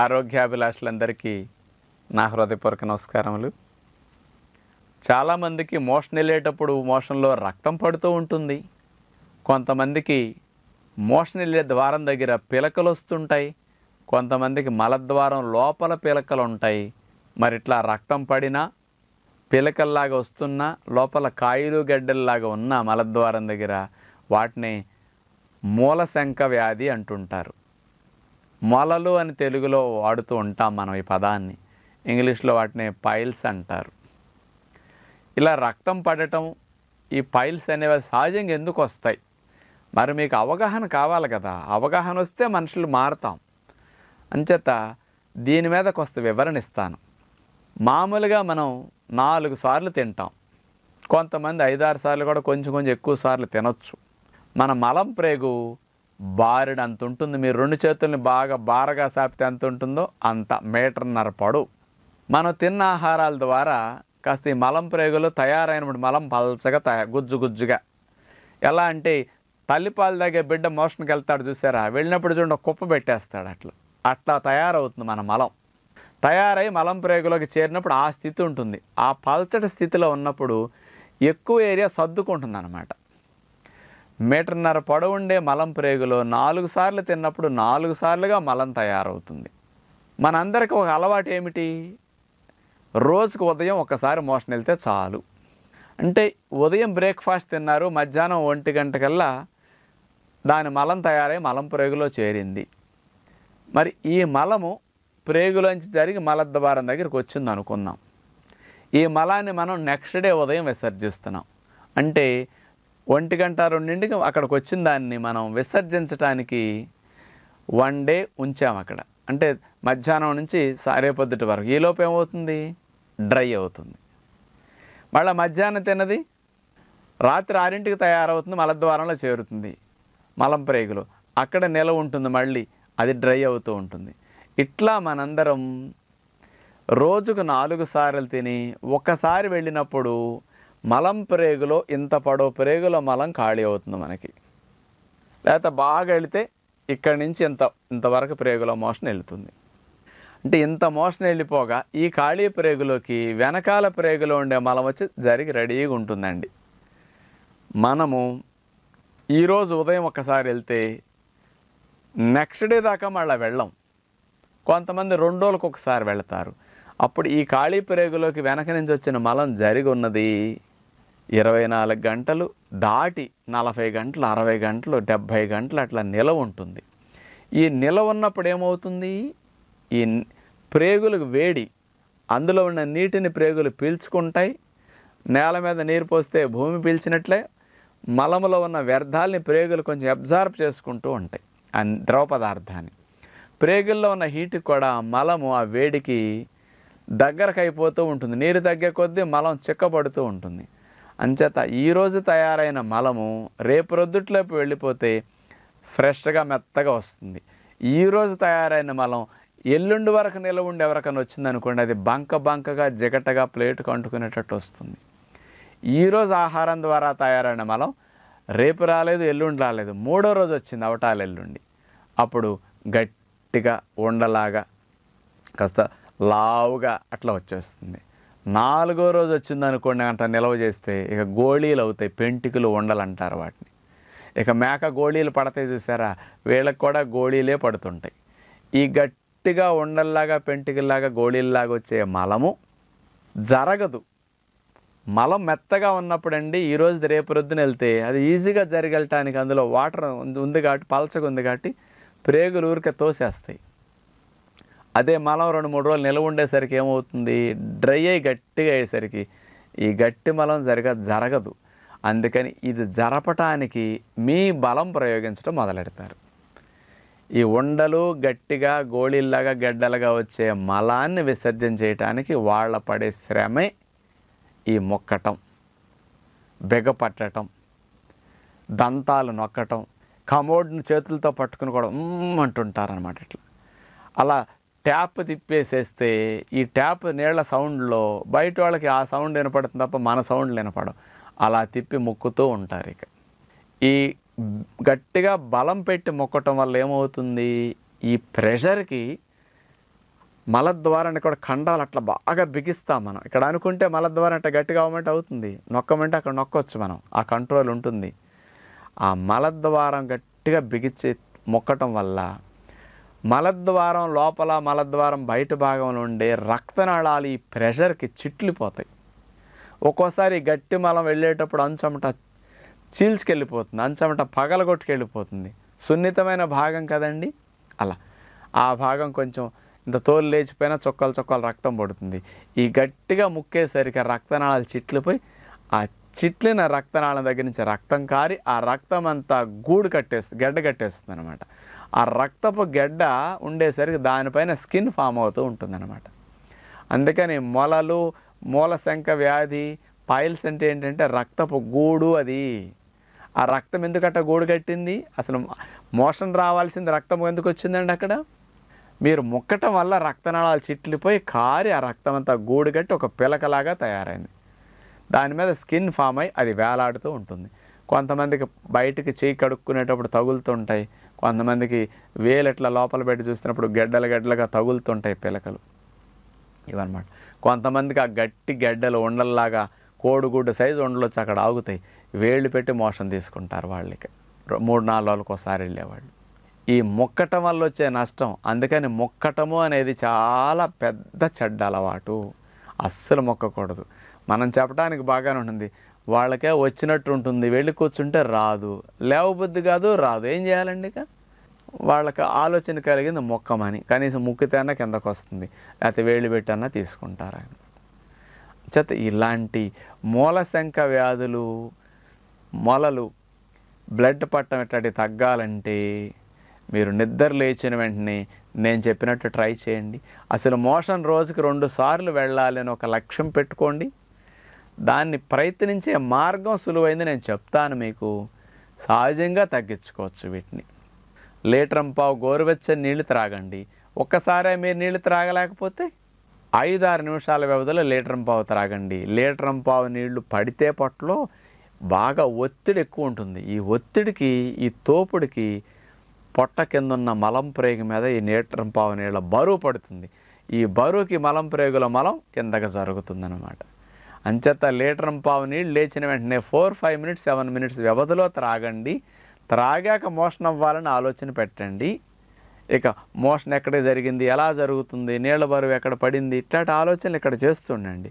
ఆరోగ్యాభిలాషులందరికీ నా హృదయపూర్వక నమస్కారములు చాలామందికి మోషన్ వెళ్ళేటప్పుడు మోషన్లో రక్తం పడుతూ ఉంటుంది కొంతమందికి మోషన్ వెళ్ళే ద్వారం దగ్గర పిలకలు వస్తుంటాయి కొంతమందికి మలద్వారం లోపల పిలకలు ఉంటాయి మరి ఇట్లా రక్తం పడినా పిలకల్లాగా వస్తున్నా లోపల కాయలు గడ్డల్లాగా ఉన్న మలద్వారం దగ్గర వాటిని మూలశంక వ్యాధి అంటుంటారు మొలలు అని తెలుగులో వాడుతూ ఉంటాం మనం ఈ పదాన్ని ఇంగ్లీష్లో వాటిని పైల్స్ అంటారు ఇలా రక్తం పడటం ఈ పైల్స్ అనేవి సహజంగా ఎందుకు వస్తాయి మరి మీకు అవగాహన కావాలి కదా అవగాహన వస్తే మనుషులు మారుతాం అంచేత దీని మీద కొంత వివరణ ఇస్తాను మామూలుగా మనం నాలుగు సార్లు తింటాం కొంతమంది ఐదారు సార్లు కూడా కొంచెం కొంచెం ఎక్కువ సార్లు తినొచ్చు మన మలం ప్రేగు బారెడు అంత ఉంటుంది మీరు రెండు చేతుల్ని బాగా బారగా సాపితే ఎంత ఉంటుందో అంత మీటర్న్నర పొడవు మనం తిన్న ఆహారాల ద్వారా కాస్త ఈ మలం ప్రేగులు తయారైనప్పుడు మలం పలచగా తయ గుజ్జు గుజ్జుగా ఎలా అంటే తల్లిపాలు దగ్గర బిడ్డ మోషన్కి వెళ్తాడు చూసారా వెళ్ళినప్పుడు చూడండి కుప్ప పెట్టేస్తాడు అట్లా అట్లా తయారవుతుంది మన మలం తయారై మలం ప్రేగులోకి చేరినప్పుడు ఆ స్థితి ఉంటుంది ఆ పల్చటి స్థితిలో ఉన్నప్పుడు ఎక్కువ ఏరియా సర్దుకుంటుంది అనమాట మీటర్న్నర ఉండే మలం ప్రేగులో నాలుగు సార్లు తిన్నప్పుడు నాలుగు సార్లుగా మలం తయారవుతుంది మనందరికీ ఒక అలవాటు ఏమిటి రోజుకు ఉదయం ఒకసారి మోషన్ వెళ్తే చాలు అంటే ఉదయం బ్రేక్ఫాస్ట్ తిన్నారు మధ్యాహ్నం ఒంటి గంటకల్లా దాని మలం తయారై మలం ప్రేగులో చేరింది మరి ఈ మలము ప్రేగులోంచి జరిగి మలద్వారం దగ్గరికి వచ్చింది అనుకుందాం ఈ మలాన్ని మనం నెక్స్ట్ డే ఉదయం విసర్జిస్తున్నాం అంటే ఒంటి గంట రెండింటికి అక్కడికి వచ్చిన దాన్ని మనం విసర్జించడానికి వన్ డే ఉంచాం అక్కడ అంటే మధ్యాహ్నం నుంచి సారే పొద్దుటి వరకు ఈ లోపం ఏమవుతుంది డ్రై అవుతుంది మళ్ళీ మధ్యాహ్నం తిన్నది రాత్రి ఆరింటికి తయారవుతుంది మలద్వారంలో చేరుతుంది మలం ప్రేగులు అక్కడ నిల ఉంటుంది మళ్ళీ అది డ్రై అవుతూ ఉంటుంది ఇట్లా మనందరం రోజుకు నాలుగు సార్లు తిని ఒకసారి వెళ్ళినప్పుడు మలం ప్రేగులో ఇంత పడో ప్రేగుల మలం ఖాళీ అవుతుంది మనకి లేకపోతే బాగా వెళితే ఇక్కడి నుంచి ఇంత ఇంతవరకు ప్రేగులో మోషన్ వెళుతుంది అంటే ఇంత మోషన్ వెళ్ళిపోగా ఈ ఖాళీ ప్రేగులోకి వెనకాల ప్రేగులో ఉండే మలం వచ్చి జరిగి రెడీగా ఉంటుందండి మనము ఈరోజు ఉదయం ఒక్కసారి వెళ్తే నెక్స్ట్ డే దాకా మళ్ళీ వెళ్ళం కొంతమంది రెండు రోజులకు ఒకసారి వెళతారు అప్పుడు ఈ ఖాళీ ప్రేగులోకి వెనక నుంచి వచ్చిన మలం జరిగి ఉన్నది ఇరవై నాలుగు గంటలు దాటి నలభై గంటలు అరవై గంటలు డెబ్భై గంటలు అట్లా నిల ఉంటుంది ఈ నిల ఉన్నప్పుడు ఏమవుతుంది ఈ ప్రేగులకు వేడి అందులో ఉన్న నీటిని ప్రేగులు పీల్చుకుంటాయి నేల మీద నీరు పోస్తే భూమి పీల్చినట్లే మలములో ఉన్న వ్యర్థాలని ప్రేగులు కొంచెం అబ్జార్బ్ చేసుకుంటూ ఉంటాయి ఆ ద్రవ పదార్థాన్ని ప్రేగుల్లో ఉన్న హీట్ కూడా మలము ఆ వేడికి దగ్గరకు అయిపోతూ ఉంటుంది నీరు తగ్గే కొద్దీ మలం చిక్కబడుతూ ఉంటుంది అంచేత ఈరోజు తయారైన మలము రేపు రొద్దుట్లోకి వెళ్ళిపోతే ఫ్రెష్గా మెత్తగా వస్తుంది ఈరోజు తయారైన మలం ఎల్లుండి వరకు నిల్వ ఉండి ఎవరికైనా వచ్చిందనుకోండి అది బంక బంకగా జిగటగా ప్లేట్ కంటుకునేటట్టు వస్తుంది ఈరోజు ఆహారం ద్వారా తయారైన మలం రేపు రాలేదు ఎల్లుండి రాలేదు మూడో రోజు వచ్చింది అవటాలు ఎల్లుండి అప్పుడు గట్టిగా ఉండలాగా కాస్త లావుగా అట్లా వచ్చేస్తుంది నాలుగో రోజు వచ్చింది అనుకోండి అంట నిల్వ చేస్తే ఇక గోళీలు అవుతాయి పెంటికలు అంటారు వాటిని ఇక మేక గోళీలు పడతాయి చూసారా వీళ్ళకి కూడా గోళీలే పడుతుంటాయి ఈ గట్టిగా ఉండల్లాగా పెంటికల్లాగా గోళీల్లాగా వచ్చే మలము జరగదు మలం మెత్తగా ఉన్నప్పుడండి ఈరోజు రేపు రొద్దున వెళ్తే అది ఈజీగా జరిగెళ్ళటానికి అందులో వాటర్ ఉంది కాబట్టి పలచగా ఉంది కాబట్టి ప్రేగులు ఊరికే తోసేస్తాయి అదే మలం రెండు మూడు రోజులు నిల్వ ఉండేసరికి ఏమవుతుంది డ్రై అయ్యి గట్టిగా అయ్యేసరికి ఈ గట్టి మలం సరిగా జరగదు అందుకని ఇది జరపటానికి మీ బలం ప్రయోగించడం మొదలెడతారు ఈ ఉండలు గట్టిగా గోళీల్లాగా గడ్డలుగా వచ్చే మలాన్ని విసర్జన చేయటానికి వాళ్ళ పడే శ్రమే ఈ మొక్కటం బెగపట్టడం దంతాలు నొక్కటం కమోడ్ను చేతులతో పట్టుకుని కూడా అంటుంటారనమాట ఇట్లా అలా ట్యాప్ తిప్పేసేస్తే ఈ ట్యాప్ నీళ్ల సౌండ్లో బయట వాళ్ళకి ఆ సౌండ్ వినపడుతుంది తప్ప మన సౌండ్ వినపడం అలా తిప్పి మొక్కుతూ ఉంటారు ఇక ఈ గట్టిగా బలం పెట్టి మొక్కటం వల్ల ఏమవుతుంది ఈ ప్రెషర్కి మలద్వారాన్ని కూడా ఖండాలు అట్లా బాగా బిగిస్తాం మనం ఇక్కడ అనుకుంటే మలద్వారం అంటే గట్టిగా అవ్వమంటే అవుతుంది నొక్కమంటే అక్కడ నొక్కవచ్చు మనం ఆ కంట్రోల్ ఉంటుంది ఆ మలద్వారం గట్టిగా బిగించి మొక్కటం వల్ల మలద్వారం లోపల మలద్వారం బయట భాగంలో ఉండే రక్తనాళాలు ఈ ప్రెషర్కి చిట్లిపోతాయి ఒక్కోసారి గట్టి మలం వెళ్ళేటప్పుడు అంచమట చీల్చుకెళ్ళిపోతుంది అంచమట పగలగొట్టుకెళ్ళిపోతుంది సున్నితమైన భాగం కదండి అలా ఆ భాగం కొంచెం ఇంత తోలు లేచిపోయినా చొక్కలు చొక్కలు రక్తం పడుతుంది ఈ గట్టిగా ముక్కేసరికి రక్తనాళాలు చిట్లిపోయి ఆ చిట్లిన రక్తనాళం దగ్గర నుంచి రక్తం కారి ఆ రక్తం అంతా గూడు కట్టేస్తుంది గడ్డ కట్టేస్తుంది అనమాట ఆ రక్తపు గడ్డ ఉండేసరికి దానిపైన స్కిన్ ఫామ్ అవుతూ ఉంటుందన్నమాట అందుకని మొలలు మూలశంక వ్యాధి పైల్స్ అంటే ఏంటంటే రక్తపు గూడు అది ఆ రక్తం ఎందుకట్ట గూడు కట్టింది అసలు మోషన్ రావాల్సింది రక్తం ఎందుకు వచ్చిందండి అక్కడ మీరు ముక్కటం వల్ల రక్తనాళాలు చిట్లిపోయి కారి ఆ రక్తం అంతా గూడు కట్టి ఒక పిలకలాగా తయారైంది దాని మీద స్కిన్ ఫామ్ అయి అది వేలాడుతూ ఉంటుంది కొంతమందికి బయటికి చేయి కడుక్కునేటప్పుడు తగులుతుంటాయి కొంతమందికి వేలెట్ల లోపల పెట్టి చూసినప్పుడు గడ్డలు గడ్డలుగా తగులుతుంటాయి పిలకలు ఇవన్నమాట కొంతమందికి ఆ గట్టి గడ్డలు ఉండల్లాగా కోడిగుడ్డ సైజు ఉండలొచ్చి అక్కడ ఆగుతాయి వేళ్ళు పెట్టి మోషన్ తీసుకుంటారు వాళ్ళకి మూడు నాలుగు రోజులకు ఒకసారి వెళ్ళేవాళ్ళు ఈ మొక్కటం వల్ల వచ్చే నష్టం అందుకని మొక్కటము అనేది చాలా పెద్ద చెడ్డ అలవాటు అస్సలు మొక్కకూడదు మనం చెప్పడానికి బాగానే ఉంటుంది వాళ్ళకే వచ్చినట్టు ఉంటుంది వెళ్ళి కూర్చుంటే రాదు లేవబుద్ధి కాదు రాదు ఏం చేయాలండి ఇక వాళ్ళకి ఆలోచన కలిగింది మొక్కమని కనీసం ముక్కితేనా కిందకు వస్తుంది లేకపోతే వేళ్ళు పెట్టన్నా తీసుకుంటారు చేత ఇలాంటి మూలశంక వ్యాధులు మొలలు బ్లడ్ పట్టం ఇట్లాంటివి తగ్గాలంటే మీరు నిద్ర లేచిన వెంటనే నేను చెప్పినట్టు ట్రై చేయండి అసలు మోషన్ రోజుకి రెండు సార్లు వెళ్ళాలి అని ఒక లక్ష్యం పెట్టుకోండి దాన్ని ప్రయత్నించే మార్గం సులువైంది నేను చెప్తాను మీకు సహజంగా తగ్గించుకోవచ్చు వీటిని పావు గోరువెచ్చని నీళ్లు త్రాగండి ఒక్కసారే మీరు నీళ్లు త్రాగలేకపోతే ఐదు ఆరు నిమిషాల వ్యవధిలో పావు త్రాగండి పావు నీళ్లు పడితే పొట్టలో బాగా ఒత్తిడి ఎక్కువ ఉంటుంది ఈ ఒత్తిడికి ఈ తోపుడికి పొట్ట కింద ఉన్న మలం ప్రేగు మీద ఈ పావు నీళ్ళ బరువు పడుతుంది ఈ బరువుకి మలం ప్రేగుల మలం కిందకి జరుగుతుందన్నమాట అంచేత లీటర్ పావు నీళ్ళు లేచిన వెంటనే four five minutes seven minutes వ్యవధిలో త్రాగండి త్రాగాక మోషన్ అవ్వాలని ఆలోచన పెట్టండి ఇక మోషన్ ఎక్కడ జరిగింది ఎలా జరుగుతుంది నీళ్ల బరువు ఎక్కడ పడింది ఇట్లాంటి ఆలోచనలు ఇక్కడ చేస్తుండండి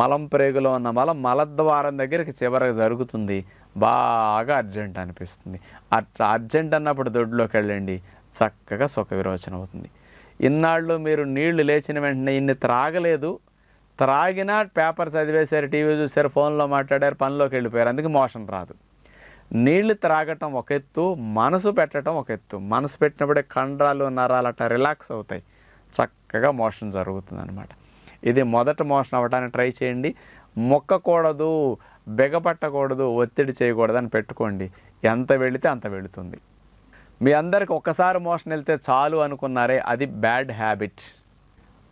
మలం ప్రేగులో ఉన్న మలం మలద్వారం దగ్గరికి చివరికి జరుగుతుంది బాగా అర్జెంట్ అనిపిస్తుంది అట్లా అర్జెంట్ అన్నప్పుడు దొడ్లోకి వెళ్ళండి చక్కగా సుఖ విరోచన అవుతుంది ఇన్నాళ్ళు మీరు నీళ్లు లేచిన వెంటనే ఇన్ని త్రాగలేదు త్రాగినా పేపర్ చదివేశారు టీవీ చూశారు ఫోన్లో మాట్లాడారు పనిలోకి వెళ్ళిపోయారు అందుకే మోషన్ రాదు నీళ్లు త్రాగటం ఒక ఎత్తు మనసు పెట్టడం ఒక ఎత్తు మనసు పెట్టినప్పుడే కండరాలు నరాలు అట్లా రిలాక్స్ అవుతాయి చక్కగా మోషన్ జరుగుతుంది అనమాట ఇది మొదట మోషన్ అవ్వడానికి ట్రై చేయండి మొక్కకూడదు బెగపట్టకూడదు ఒత్తిడి చేయకూడదు అని పెట్టుకోండి ఎంత వెళితే అంత వెళుతుంది మీ అందరికి ఒక్కసారి మోషన్ వెళ్తే చాలు అనుకున్నారే అది బ్యాడ్ హ్యాబిట్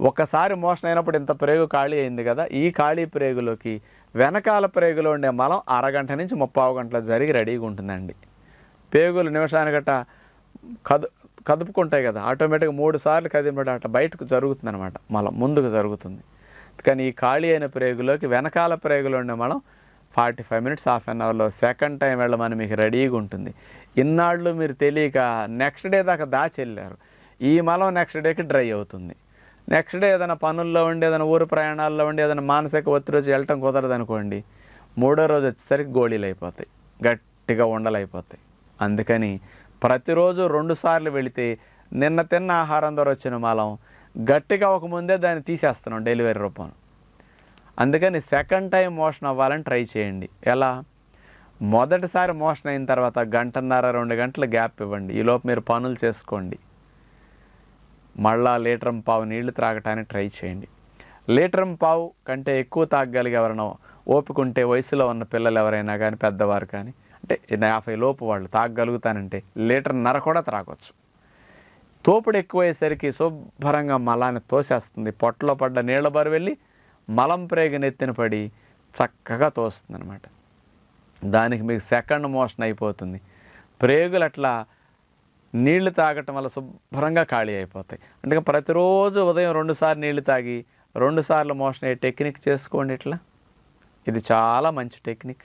ఒకసారి మోషన్ అయినప్పుడు ఇంత ప్రేగు ఖాళీ అయింది కదా ఈ ఖాళీ ప్రేగులోకి వెనకాల ప్రేగులో ఉండే మలం అరగంట నుంచి ముప్పావు గంటల జరిగి రెడీగా ఉంటుందండి పేగులు నిమిషానికట కదు కదుపుకుంటాయి కదా ఆటోమేటిక్గా మూడు సార్లు కదిపడం అట బయటకు జరుగుతుంది అనమాట మలం ముందుకు జరుగుతుంది కానీ ఈ ఖాళీ అయిన ప్రేగులోకి వెనకాల ప్రేగులో ఉండే మలం forty five minutes half an అవర్లో సెకండ్ టైం వెళ్ళమని మీకు రెడీగా ఉంటుంది ఇన్నాళ్ళు మీరు తెలియక నెక్స్ట్ డే దాకా దాచి వెళ్ళారు ఈ మలం నెక్స్ట్ డేకి డ్రై అవుతుంది నెక్స్ట్ డే ఏదైనా పనుల్లో ఉండి ఏదైనా ఊరు ప్రయాణాల్లో ఉండి ఏదైనా మానసిక ఒత్తిడి రోజు వెళ్ళటం కుదరదు అనుకోండి మూడో రోజు వచ్చేసరికి గోళీలు అయిపోతాయి గట్టిగా ఉండలు అయిపోతాయి అందుకని ప్రతిరోజు రెండుసార్లు వెళితే నిన్న తిన్న ఆహారం ద్వారా వచ్చిన మలం గట్టిగా ఒక ముందే దాన్ని తీసేస్తున్నాం డెలివరీ రూపం అందుకని సెకండ్ టైం మోషన్ అవ్వాలని ట్రై చేయండి ఎలా మొదటిసారి మోషన్ అయిన తర్వాత గంటన్నర రెండు గంటల గ్యాప్ ఇవ్వండి ఈలోపు మీరు పనులు చేసుకోండి మళ్ళా లీటరం పావు నీళ్లు త్రాగటానికి ట్రై చేయండి లీటరం పావు కంటే ఎక్కువ తాగగలిగే ఎవరైనా ఓపికంటే వయసులో ఉన్న పిల్లలు ఎవరైనా కానీ పెద్దవారు కానీ అంటే యాభై లోపు వాళ్ళు తాగగలుగుతానంటే లీటర్ నర కూడా త్రాగొచ్చు తోపుడు ఎక్కువయ్యేసరికి శుభ్రంగా మలాన్ని తోసేస్తుంది పొట్టలో పడ్డ నీళ్ల బరు వెళ్ళి మలం ప్రేగనెత్తిన పడి చక్కగా తోస్తుంది అనమాట దానికి మీకు సెకండ్ మోషన్ అయిపోతుంది ప్రేగులు అట్లా నీళ్లు తాగటం వల్ల శుభ్రంగా ఖాళీ అయిపోతాయి అంటే ప్రతిరోజు ఉదయం రెండుసార్లు నీళ్లు తాగి రెండుసార్లు మోషన్ అయ్యే టెక్నిక్ చేసుకోండి ఇట్లా ఇది చాలా మంచి టెక్నిక్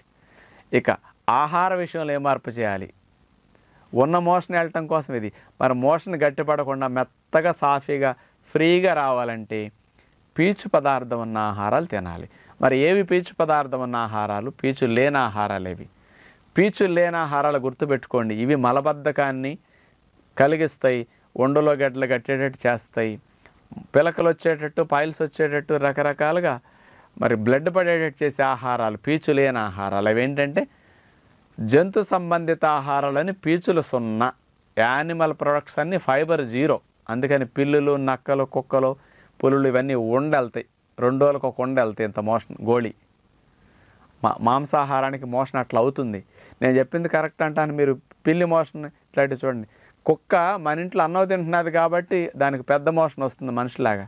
ఇక ఆహార విషయంలో ఏ మార్పు చేయాలి ఉన్న మోషన్ వెళ్ళటం కోసం ఇది మరి మోషన్ గట్టిపడకుండా మెత్తగా సాఫీగా ఫ్రీగా రావాలంటే పీచు పదార్థం ఉన్న ఆహారాలు తినాలి మరి ఏవి పీచు పదార్థం ఉన్న ఆహారాలు పీచు లేని ఆహారాలు ఏవి పీచు లేని ఆహారాలు గుర్తుపెట్టుకోండి ఇవి మలబద్ధకాన్ని కలిగిస్తాయి ఉండలో గడ్డలు కట్టేటట్టు చేస్తాయి పిలకలు వచ్చేటట్టు పాయిల్స్ వచ్చేటట్టు రకరకాలుగా మరి బ్లడ్ పడేటట్టు చేసే ఆహారాలు పీచు లేని ఆహారాలు అవి ఏంటంటే జంతు సంబంధిత ఆహారాలని పీచులు సున్నా యానిమల్ ప్రొడక్ట్స్ అన్నీ ఫైబర్ జీరో అందుకని పిల్లులు నక్కలు కుక్కలు పులులు ఇవన్నీ ఉండెళ్తాయి రెండు రోజులకు ఒక ఉండెళ్తాయి ఇంత మోషన్ గోళీ మా మాంసాహారానికి మోషన్ అట్లా అవుతుంది నేను చెప్పింది కరెక్ట్ అంటాను మీరు పిల్లి మోషన్ ఇట్లాంటివి చూడండి కుక్క మన ఇంట్లో అన్నం తింటున్నది కాబట్టి దానికి పెద్ద మోషన్ వస్తుంది మనిషిలాగా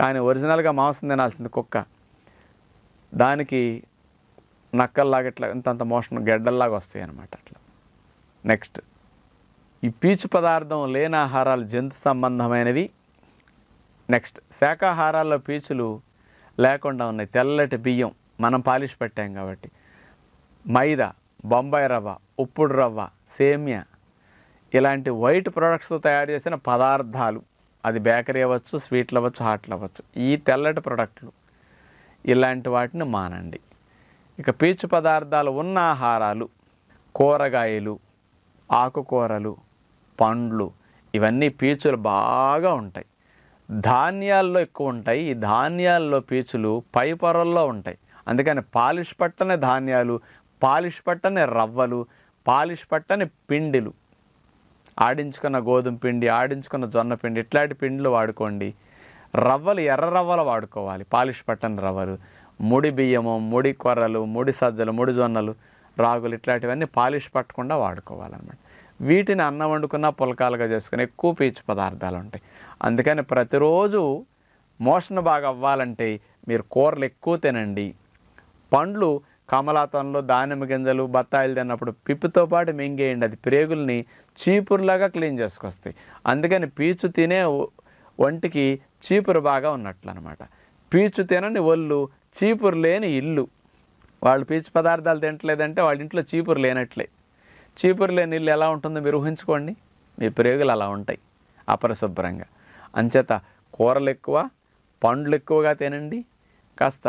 కానీ ఒరిజినల్గా మాంసం తినాల్సింది కుక్క దానికి నక్కల్లాగా ఇట్లా ఇంతంత మోషన్ గెడ్డల్లాగా వస్తాయి అనమాట అట్లా నెక్స్ట్ ఈ పీచు పదార్థం లేని ఆహారాలు జంతు సంబంధమైనవి నెక్స్ట్ శాకాహారాల్లో పీచులు లేకుండా ఉన్నాయి తెల్లటి బియ్యం మనం పాలిష్ పెట్టాం కాబట్టి మైదా బొంబాయి రవ్వ ఉప్పుడు రవ్వ సేమియా ఇలాంటి వైట్ ప్రొడక్ట్స్తో తయారు చేసిన పదార్థాలు అది బేకరీ అవ్వచ్చు స్వీట్లు అవ్వచ్చు హాట్లు అవ్వచ్చు ఈ తెల్లటి ప్రొడక్ట్లు ఇలాంటి వాటిని మానండి ఇక పీచు పదార్థాలు ఉన్న ఆహారాలు కూరగాయలు ఆకుకూరలు పండ్లు ఇవన్నీ పీచులు బాగా ఉంటాయి ధాన్యాల్లో ఎక్కువ ఉంటాయి ఈ ధాన్యాల్లో పీచులు పై పొరల్లో ఉంటాయి అందుకని పాలిష్ పట్టని ధాన్యాలు పాలిష్ పట్టని రవ్వలు పాలిష్ పట్టని పిండిలు ఆడించుకున్న గోధుమ పిండి ఆడించుకున్న జొన్న పిండి ఇట్లాంటి పిండిలు వాడుకోండి రవ్వలు ఎర్ర రవ్వలు వాడుకోవాలి పాలిష్ పట్టన రవ్వలు ముడి బియ్యము ముడి కొర్రలు ముడి సజ్జలు ముడి జొన్నలు రాగులు ఇట్లాంటివన్నీ పాలిష్ పట్టకుండా వాడుకోవాలన్నమాట వీటిని అన్నం వండుకున్న పులకాలుగా చేసుకుని ఎక్కువ పీచు పదార్థాలు ఉంటాయి అందుకని ప్రతిరోజు మోషన్ బాగా అవ్వాలంటే మీరు కూరలు ఎక్కువ తినండి పండ్లు కమలాతంలో దానిమ్మ గింజలు బత్తాయిలు తిన్నప్పుడు పిప్పితో పాటు మింగేయండి అది ప్రేగుల్ని చీపురులాగా క్లీన్ చేసుకొస్తాయి అందుకని పీచు తినే ఒంటికి చీపురు బాగా ఉన్నట్లు అనమాట పీచు తినని ఒళ్ళు చీపురు లేని ఇల్లు వాళ్ళు పీచు పదార్థాలు తినట్లేదంటే వాళ్ళ ఇంట్లో చీపురు లేనట్లే చీపురు లేని ఇల్లు ఎలా ఉంటుందో మీరు ఊహించుకోండి మీ ప్రేగులు అలా ఉంటాయి అపరిశుభ్రంగా అంచేత కూరలు ఎక్కువ పండ్లు ఎక్కువగా తినండి కాస్త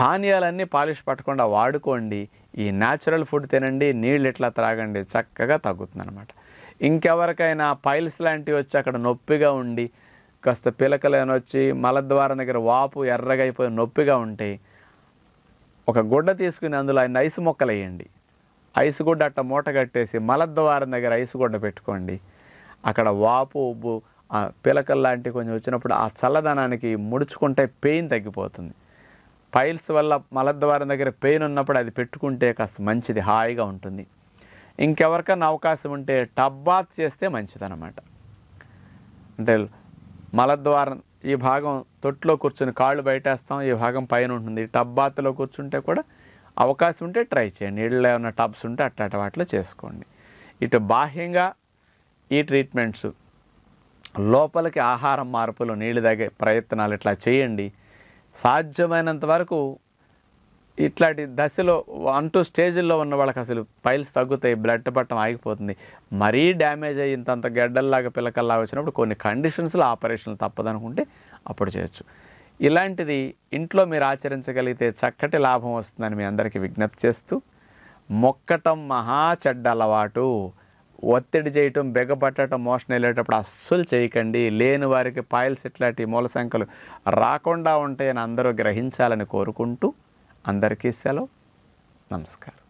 ధాన్యాలన్నీ పాలిష్ పట్టకుండా వాడుకోండి ఈ న్యాచురల్ ఫుడ్ తినండి నీళ్ళు ఇట్లా త్రాగండి చక్కగా తగ్గుతుంది అనమాట ఇంకెవరికైనా పైల్స్ లాంటివి వచ్చి అక్కడ నొప్పిగా ఉండి కాస్త పిలకలు వచ్చి మలద్వారం దగ్గర వాపు ఎర్రగా అయిపోయి నొప్పిగా ఉంటే ఒక గుడ్డ తీసుకుని అందులో ఆయన ఐసు మొక్కలు వేయండి ఐసు గుడ్డ అట్ట మూట కట్టేసి మలద్వారం దగ్గర ఐసు గుడ్డ పెట్టుకోండి అక్కడ వాపు ఉబ్బు పిలకలు లాంటివి కొంచెం వచ్చినప్పుడు ఆ చల్లదనానికి ముడుచుకుంటే పెయిన్ తగ్గిపోతుంది పైల్స్ వల్ల మలద్వారం దగ్గర పెయిన్ ఉన్నప్పుడు అది పెట్టుకుంటే కాస్త మంచిది హాయిగా ఉంటుంది ఇంకెవరికైనా అవకాశం ఉంటే టబ్బాత్ చేస్తే మంచిదన్నమాట అంటే మలద్వారం ఈ భాగం తొట్టులో కూర్చుని కాళ్ళు బయటేస్తాం ఈ భాగం పైన ఉంటుంది టబ్బాత్లో కూర్చుంటే కూడా అవకాశం ఉంటే ట్రై చేయండి నీళ్ళలో ఏమైనా టబ్స్ ఉంటే అట్లాంటి వాటిలో చేసుకోండి ఇటు బాహ్యంగా ఈ ట్రీట్మెంట్స్ లోపలికి ఆహారం మార్పులు నీళ్ళు తాగే ప్రయత్నాలు ఇట్లా చేయండి సాధ్యమైనంత వరకు ఇట్లాంటి దశలో అంటూ స్టేజ్లో ఉన్న వాళ్ళకి అసలు పైల్స్ తగ్గుతాయి బ్లడ్ పట్టం ఆగిపోతుంది మరీ డ్యామేజ్ అయ్యింతంత గడ్డల్లాగా పిల్లకల్లా వచ్చినప్పుడు కొన్ని కండిషన్స్లో ఆపరేషన్లు తప్పదనుకుంటే అప్పుడు చేయొచ్చు ఇలాంటిది ఇంట్లో మీరు ఆచరించగలిగితే చక్కటి లాభం వస్తుందని మీ అందరికీ విజ్ఞప్తి చేస్తూ మొక్కటం మహా చెడ్డ అలవాటు ఒత్తిడి చేయటం బెగపట్టడం మోషన్ వెళ్ళేటప్పుడు అస్సలు చేయకండి లేని వారికి పాయల్స్ ఇట్లాంటి మూల సంఖ్యలు రాకుండా ఉంటాయని అందరూ గ్రహించాలని కోరుకుంటూ అందరికీ సెలవు నమస్కారం